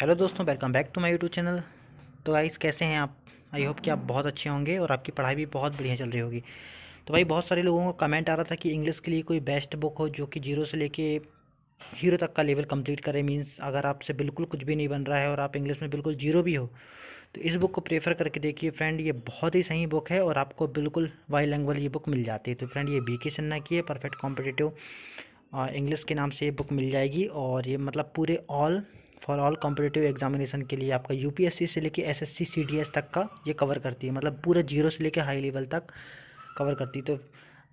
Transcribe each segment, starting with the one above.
hello दोस्तों welcome back to my YouTube channel तो guys कैसे हैं आप आई होप कि आप बहुत अच्छे होंगे और आपकी पढ़ाई भी बहुत बढ़िया चल रही होगी तो भाई बहुत सारे लोगों का कमेंट आ रहा था कि इंग्लिश के लिए कोई बेस्ट बुक हो जो कि जीरो से लेके हीरो तक का लेवल कंप्लीट करें मीन्स अगर आपसे बिल्कुल कुछ भी नहीं बन रहा है और आप इंग्लिश में बिल्कुल जीरो भी हो तो इस बुक को प्रेफर करके देखिए फ्रेंड ये बहुत ही सही बुक है और आपको बिल्कुल वाई लैंग्वेज ये बुक मिल जाती है तो फ्रेंड ये बी के सिन्हा की है परफेक्ट कॉम्पिटेटिव इंग्लिश के नाम से ये बुक मिल जाएगी और ये मतलब पूरे all for all competitive examination के लिए आपका यू से लेके एस एस तक का ये कवर करती है मतलब पूरा जीरो से लेके हाई लेवल तक कवर करती है तो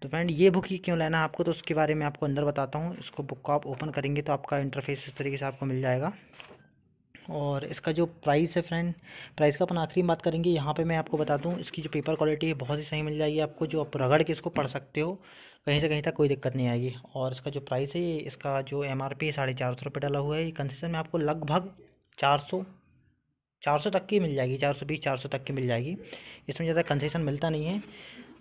तो फ्रेंड ये बुक ही क्यों लेना है आपको तो उसके बारे में आपको अंदर बताता हूँ इसको बुक को आप ओपन करेंगे तो आपका इंटरफेस इस तरीके से आपको मिल जाएगा और इसका जो प्राइस है फ्रेंड प्राइस का अपन आखिरी बात करेंगे यहाँ पे मैं आपको बता दूँ इसकी जो पेपर क्वालिटी है बहुत ही सही मिल जाएगी आपको जो आप रगड़ के इसको पढ़ सकते हो कहीं से कहीं तक कोई दिक्कत नहीं आएगी और इसका जो प्राइस है ये इसका जो एम आर पी है साढ़े चार सौ रुपये डाला हुआ है ये कंसेशन में आपको लगभग चार सौ चार सौ तक की मिल जाएगी चार सौ बीस चार सौ तक की मिल जाएगी इसमें ज़्यादा कंसेशन मिलता नहीं है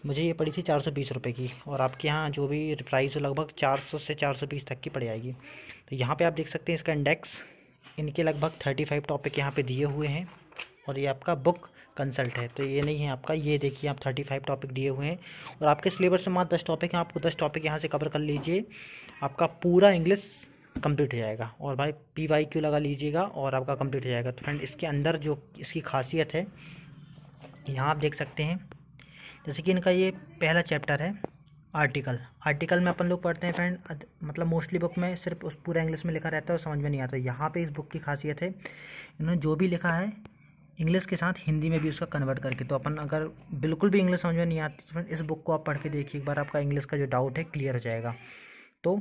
मुझे ये पड़ी थी चार सौ बीस रुपये की और आपके यहाँ जो भी प्राइस हो लगभग चार सौ से चार सौ बीस तक की पड़ जाएगी तो यहाँ पे आप देख सकते हैं इसका इंडेक्स इनके लगभग थर्टी फाइव टॉपिक यहाँ पे दिए हुए हैं और ये आपका बुक कंसल्ट है तो ये नहीं है आपका ये देखिए आप थर्टी फाइव टॉपिक दिए हुए हैं और आपके सिलेबस में मात्र दस टॉपिक हैं आपको दस टॉपिक यहाँ से कवर कर लीजिए आपका पूरा इंग्लिश कंप्लीट हो जाएगा और भाई पी वाई क्यू लगा लीजिएगा और आपका कंप्लीट हो जाएगा तो फ्रेंड इसके अंदर जो इसकी खासियत है यहाँ आप देख सकते हैं जैसे कि इनका ये पहला चैप्टर है आर्टिकल आर्टिकल में अपन लोग पढ़ते हैं फ्रेंड मतलब मोस्टली बुक में सिर्फ उस पूरा इंग्लिश में लिखा रहता है और समझ में नहीं आता यहाँ पे इस बुक की खासियत है इन्होंने जो भी लिखा है इंग्लिश के साथ हिंदी में भी उसका कन्वर्ट करके तो अपन अगर बिल्कुल भी इंग्लिश समझ में नहीं आती तो इस बुक को आप पढ़ के देखिए एक बार आपका इंग्लिश का जो डाउट है क्लियर हो जाएगा तो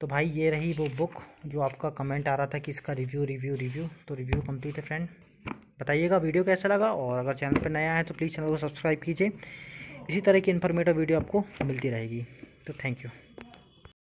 तो भाई ये रही वो बुक जो आपका कमेंट आ रहा था कि इसका रिव्यू रिव्यू रिव्यू तो रिव्यू कंप्लीट है फ्रेंड बताइएगा वीडियो कैसा लगा और अगर चैनल पर नया है तो प्लीज़ चैनल को सब्सक्राइब कीजिए इसी तरह की इन्फॉर्मेटिव वीडियो आपको मिलती रहेगी तो थैंक यू